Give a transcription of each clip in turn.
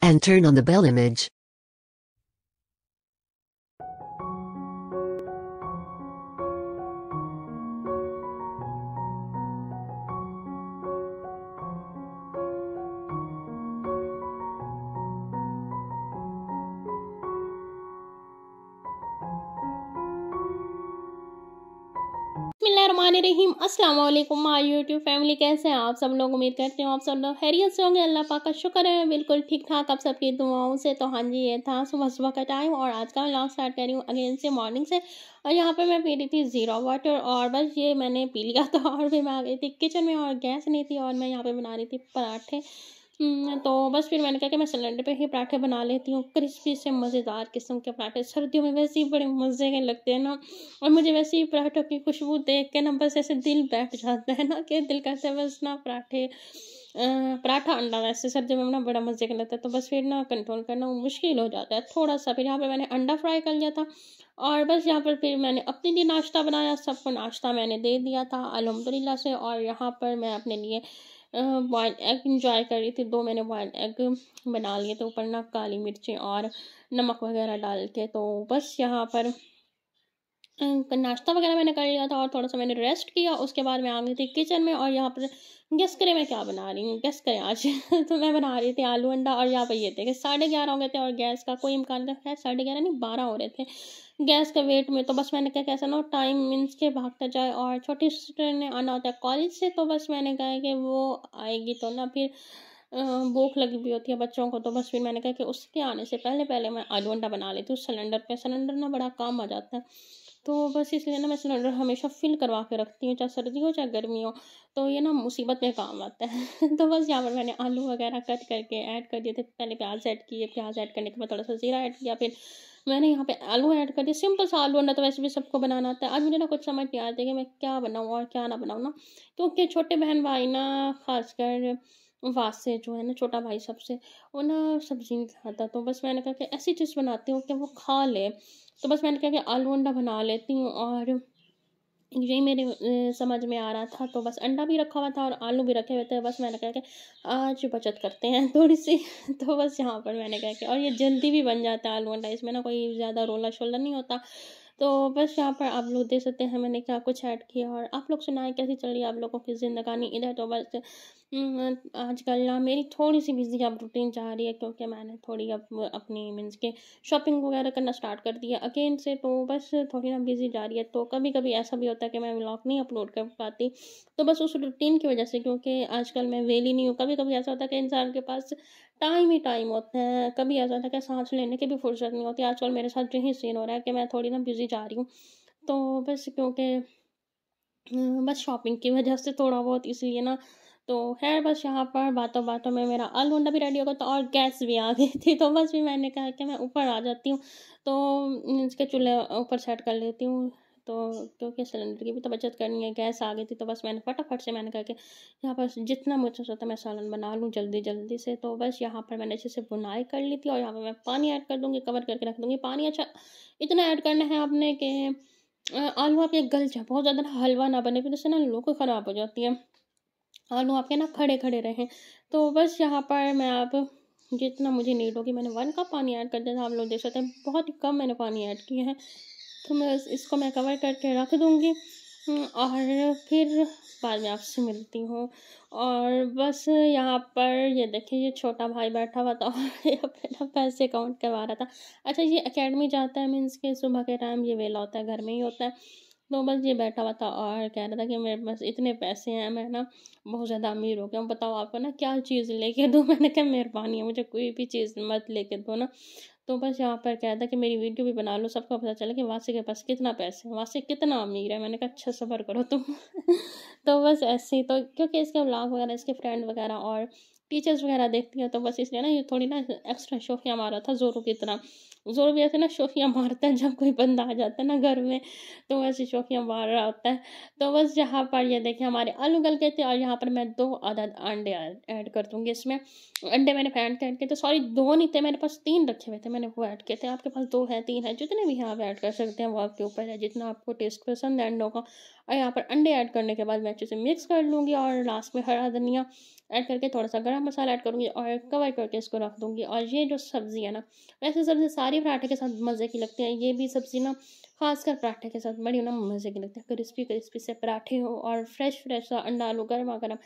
and turn on the bell image. रहीम अस्सलाम वालेकुम my YouTube family कैसे हैं आप सब लोग उम्मीद करते हैं आप सब लोग खैरियत से होंगे अल्लाह पाक का शुक्र है बिल्कुल ठीक ठाक आप सबकी दुआओं से तो हाँ जी ये था सुबह सुबह का टाइम और आज का मैं लॉन्ग स्टार्ट कर रही हूँ अगेन से मॉर्निंग से और यहाँ पर मैं पी रही थी ज़ीरो वाटर और बस ये मैंने पी लिया था और फिर मैं आ गई थी किचन में और गैस नहीं थी और मैं यहाँ पर बना रही थी पराठे हम्म, तो बस फिर मैंने कहा कि मैं सिलेंडर पे ही पराठे बना लेती हूँ क्रिस्पी से मज़ेदार किस्म के पराठे सर्दियों में वैसे ही बड़े मज़े के लगते हैं ना और मुझे वैसे ही पराठों की खुशबू देख के ना बस ऐसे दिल बैठ जाता है ना कि दिल करता है बस ना पराठे पराठा अंडा वैसे सर्दियों में ना बड़ा मज़े का लगता है तो बस फिर ना कंट्रोल करना मुश्किल हो जाता है थोड़ा सा फिर यहाँ पर मैंने अंडा फ्राई कर लिया था और बस यहाँ पर फिर मैंने अपने लिए नाश्ता बनाया सबको नाश्ता मैंने दे दिया था अलहमदिल्ला से और यहाँ पर मैं अपने लिए बॉयल एग इंजॉय कर रही थी दो मैंने बॉयल एग बना लिए तो ऊपर ना काली मिर्चें और नमक वगैरह डाल के तो बस यहाँ पर नाश्ता वगैरह मैंने कर लिया था और थोड़ा सा मैंने रेस्ट किया उसके बाद मैं आ गई थी किचन में और यहाँ पर गेस करें मैं क्या बना रही हूँ गेस करें आज तो मैं बना रही थी आलू अंडा और यहाँ पर ये थे कि साढ़े ग्यारह हो गए थे और गैस का कोई इम्कान था साढ़े ग्यारह नहीं बारह हो रहे थे गैस के वेट में तो बस मैंने कहा कैसा ना टाइम मीन्स के भागता जाए और छोटी सिस्टर ने आना होता है कॉलेज से तो बस मैंने कहा कि वो आएगी तो ना फिर भूख लगी हुई होती है बच्चों को तो बस फिर मैंने कहा कि उसके आने से पहले पहले मैं आलू अंडा बना लेती हूँ सिलेंडर पर सिलेंडर ना बड़ा काम आ जाता है तो बस इसलिए ना मैं सिलेंडर हमेशा फिल करवा के रखती हूँ चाहे सर्दी हो चाहे गर्मी हो तो ये ना मुसीबत में काम आता है तो बस यहाँ पर मैंने आलू वगैरह कट करके ऐड कर दिए थे पहले प्याज ऐड किए प्याज ऐड करने के बाद थोड़ा सा ज़ीरा ऐड किया फिर मैंने यहाँ पे आलू ऐड कर दिया सिंपल सा आलू ना तो वैसे भी सबको बनाना आता है आज मुझे ना कुछ समझ नहीं आती कि मैं क्या बनाऊँ और क्या ना बनाऊँ ना क्योंकि छोटे बहन भाई ना खासकर वास से जो है ना छोटा भाई सबसे वो ना सब्जी नहीं खाता तो बस मैंने कहा कि ऐसी चीज़ बनाती हूँ कि वो खा ले तो बस मैंने कहा कि आलू अंडा बना लेती हूँ और यही मेरे समझ में आ रहा था तो बस अंडा भी रखा हुआ था और आलू भी रखे हुए थे बस मैंने कहा कि आज बचत करते हैं थोड़ी सी तो बस यहाँ पर मैंने कहा कि और ये जल्दी भी बन जाता है आलू अंडा इसमें ना कोई ज़्यादा रोला शोला नहीं होता तो बस यहाँ पर आप लोग देख सकते हैं मैंने क्या कुछ ऐड किया और आप लोग सुनाए कैसी चल रही है आप लोगों की ज़िंदगानी इधर तो बस हम्म, आजकल ना मेरी थोड़ी सी बिजी अब रूटीन जा रही है क्योंकि मैंने थोड़ी अब अपनी मीन्स के शॉपिंग वगैरह करना स्टार्ट कर दिया अगेन से तो बस थोड़ी ना बिजी जा रही है तो कभी कभी ऐसा भी होता है कि मैं ब्लॉग नहीं अपलोड कर पाती तो बस उस रूटीन की वजह से क्योंकि आजकल मैं वेली नहीं हूँ कभी कभी ऐसा होता है कि इंसान के पास टाइम ही टाइम होता है कभी ऐसा होता है कि सांस लेने की भी फुर्सत नहीं होती आजकल मेरे साथ यही सीन हो रहा है कि मैं थोड़ी ना बिजी जा रही हूँ तो बस क्योंकि बस शॉपिंग की वजह से थोड़ा बहुत इसलिए ना तो खैर बस यहाँ पर बातों बातों में मेरा आलू अंडा भी रेडी हो गया तो और गैस भी आ गई थी तो बस भी मैंने कहा कि मैं ऊपर आ जाती हूँ तो इसके चूल्हे ऊपर सेट कर लेती हूँ तो क्योंकि सिलेंडर की भी तो बचत करनी है गैस आ गई थी तो बस मैंने फटाफट से मैंने कहा कि यहाँ पर जितना मुझे सोचा मैं सालन बना लूँ जल्दी जल्दी से तो बस यहाँ पर मैंने अच्छे से बुनाई कर ली थी और यहाँ पर मैं पानी ऐड कर दूँगी कवर करके रख दूँगी पानी अच्छा इतना ऐड करना है आपने कि आलू आपके गल जाए बहुत ज़्यादा ना हलवा ना बने फिर उससे ना लोग ख़राब हो जाती है आलू आपके ना खड़े खड़े रहें तो बस यहाँ पर मैं आप जितना मुझे नीड होगी मैंने वन कप पानी ऐड कर दिया था आप लोग देख सकते हैं बहुत ही कम मैंने पानी ऐड किया है तो मैं इसको मैं कवर करके रख दूँगी हम्म, और फिर बाद में आपसे मिलती हूँ और बस यहाँ पर ये देखिए ये छोटा भाई बैठा हुआ था और अपना पैसे काउंट करवा रहा था अच्छा ये एकेडमी जाता है मीन्स के सुबह के टाइम ये वेला होता है घर में ही होता है तो बस ये बैठा हुआ था और कह रहा था कि मेरे पास इतने पैसे हैं मैं ना बहुत ज़्यादा अमीर हो गया हूँ बताओ आपको ना क्या चीज़ लेके दो मैंने कहा मेहरबानी है मुझे कोई भी चीज़ मत लेके दो ना तो बस यहाँ पर कह रहा था कि मेरी वीडियो भी बना लो सबको पता चला कि वासी के पास कितना पैसे हैं वासी कितना अमीर है मैंने कहा अच्छा सफ़र करो तुम तो बस ऐसे ही तो क्योंकि इसके ब्लॉग वगैरह इसके फ्रेंड वगैरह और टीचर्स वगैरह देखती हैं तो बस इसलिए ना ये थोड़ी ना एक्स्ट्रा शोफिया मारा था जोरों की तरह जोर भी ऐसे ना शोफिया मारता है जब कोई बंदा आ जाता है ना घर में तो वैसे शोफियाँ मार रहा होता है तो बस यहाँ पर ये देखिए हमारे आलू गल गए थे और यहाँ पर मैं दो आदद अंडे ऐड कर दूँगी इसमें अंडे मैंने के ऐड किए थे सॉरी दो नहीं थे मेरे पास तीन रखे हुए थे मैंने वो ऐड किए थे आपके पास दो है तीन है जितने भी आप ऐड कर सकते हैं वो आपके ऊपर है जितना आपको टेस्ट पसंद है अंडों का और यहाँ पर अंडे ऐड करने के बाद मैं अच्छे से मिक्स कर लूँगी और लास्ट में हरा धनिया ऐड करके थोड़ा सा गर्म मसाला ऐड करूँगी और कवर करके इसको रख दूँगी और ये जो सब्ज़ी है ना वैसे सब्ज़ी सारी पराठे के साथ मज़े की लगती है ये भी सब्ज़ी ना खासकर पराठे के साथ बड़ी ना मज़े की लगती है क्रिस्पी क्रिस्पी से पराठे हो और फ्रेश फ्रेश सा अंडा आलू गर्मा गर्म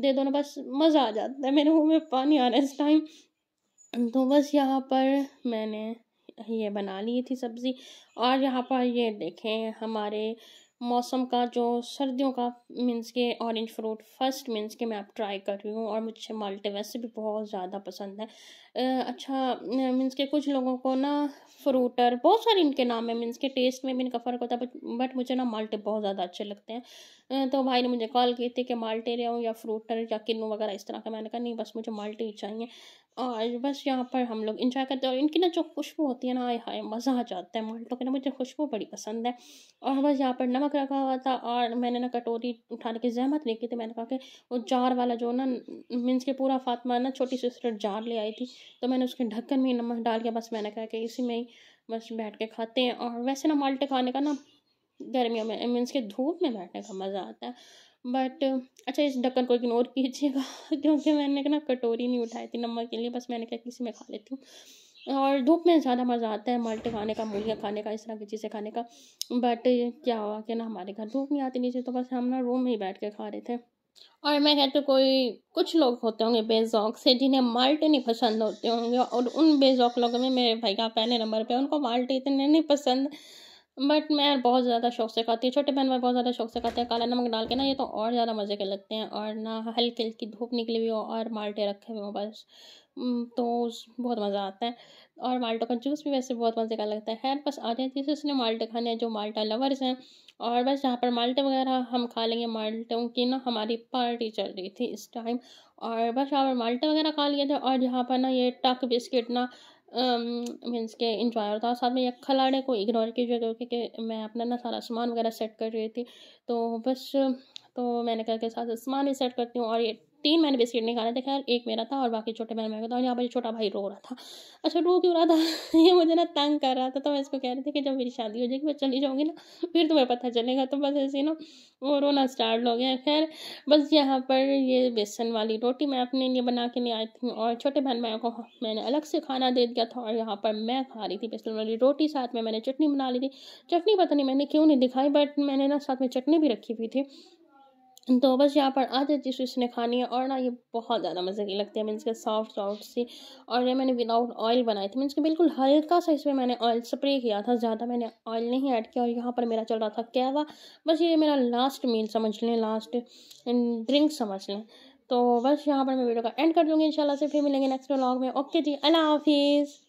दे दो ना बस मज़ा आ जाता है मेरे मुँह में पानी आ रहा है इस टाइम तो बस यहाँ पर मैंने ये बना ली थी सब्ज़ी और यहाँ पर ये देखें हमारे मौसम का जो सर्दियों का मीन्स के ऑरेंज फ्रूट फर्स्ट मीन्स के मैं आप ट्राई कर रही हूँ और मुझे माल्टे वैसे भी बहुत ज़्यादा पसंद है अच्छा मीन्स के कुछ लोगों को ना फ्रूटर बहुत सारे इनके नाम है मीन्स के टेस्ट में भी इनका फ़र्क होता है बट बट मुझे ना माल्टे बहुत ज़्यादा अच्छे लगते हैं तो भाई ने मुझे कॉल की थी कि माल्टे ले आऊँ या फ्रूटर या किन्नू वगैरह इस तरह का मैंने कहा नहीं बस मुझे माल्टे ही चाहिए और बस यहाँ पर हम लोग इंजॉय करते हैं और इनकी ना जो खुशबू होती है ना हाय हाय मज़ा आ जाता है माल्टो के ना मुझे खुशबू बड़ी पसंद है और बस यहाँ पर नमक रखा हुआ था और मैंने ना कटोरी उठाने की जहमत नहीं की थी मैंने कहा कि वो जार वाला जो ना मीन्स के पूरा फातमा ना छोटी सिस्टर जार ले आई थी तो मैंने उसके ढक्कन में नमक डाल के बस मैंने कहा कि इसी में ही बस बैठ के खाते हैं और वैसे ना माल्टे खाने का ना गर्मियों में मीन्स के धूप में बैठने का मज़ा आता है बट uh, अच्छा इस ढक्कन को इग्नोर कीजिएगा क्योंकि मैंने ना कटोरी नहीं उठाई थी नमक के लिए बस मैंने कहा किसी में खा लेती हूँ और धूप में ज़्यादा मज़ा आता है मल्टे खाने का मूलियाँ खाने का इस तरह की चीज़ें खाने का बट क्या हुआ कि ना हमारे घर धूप नहीं आती नीचे तो बस हम ना रूम में ही बैठ के खा रहे थे और मैं कहती तो कोई कुछ लोग होते होंगे बेजौक से जिन्हें माल्टे नहीं पसंद होते होंगे और उन बेजौक लोगों में मेरे भाई का पहले नंबर पे उनको माल्टे इतने नहीं पसंद बट मैं बहुत ज़्यादा शौक से खाती हूँ छोटे बहन भाई बहुत ज़्यादा शौक से खाते हैं काला नमक डाल के ना ये तो और ज़्यादा मज़े के लगते हैं और ना हल्की हल्की धूप निकली हुई हो और माल्टे रखे हुए हो बस तो बहुत मज़ा आता है और माल्टो का जूस भी वैसे बहुत मज़े का लगता है बस आ जाती है उसने माल्टे खाने जो माल्टा लवर्स हैं और बस यहाँ पर माल्टे वगैरह हम खा लेंगे माल्टों की ना हमारी पार्टी चल रही थी इस टाइम और बस यहाँ पर माल्टे वगैरह खा लिए थे और यहाँ पर ना ये टक बिस्किट ना मीन्स के इंजॉय होता और साथ में ये खिलाड़ी को इग्नोर जगह क्योंकि मैं अपना ना सारा सामान वगैरह सेट कर रही थी तो बस तो मैंने कहा कि साथ सामान ही सेट करती हूँ और ये तीन मैंने बिस्किट निकाले थे खैर एक मेरा था और बाकी छोटे बहन मेरे था और यहाँ पर छोटा भाई रो रहा था अच्छा रो क्यों रहा था ये मुझे ना तंग कर रहा था तो मैं इसको कह रही थी कि जब मेरी शादी हो जाएगी मैं चली जाऊँगी ना फिर तुम्हें पता चलेगा तो बस ऐसे ना वो रोना स्टार्ट हो गया खैर बस यहाँ पर ये बेसन वाली रोटी मैं अपने लिए बना के ले आई थी और छोटे बहन भाई को मैंने अलग से खाना दे दिया था और यहाँ पर मैं खा रही थी बेसन वाली रोटी साथ में मैंने चटनी बना ली थी चटनी पता नहीं मैंने क्यों नहीं दिखाई बट मैंने ना साथ में चटनी भी रखी हुई थी तो बस यहाँ पर आधे चीज़ इसने खानी है और ना ये बहुत ज़्यादा मज़े की लगती है मीन्स के सॉफ्ट सॉफ्ट सी और ये मैंने विदाउट ऑयल बनाई थी मीन्स के बिल्कुल हल्का सा इसमें मैंने ऑयल स्प्रे किया था ज़्यादा मैंने ऑयल नहीं ऐड किया और यहाँ पर मेरा चल रहा था कैवा बस ये मेरा लास्ट मील समझ लें लास्ट ड्रिंक समझ लें तो बस यहाँ पर मैं वीडियो का एंड कर दूँगी इंशाल्लाह से फिर मिलेंगे नेक्स्ट व्लॉग में ओके जी अल्लाह हाफिज़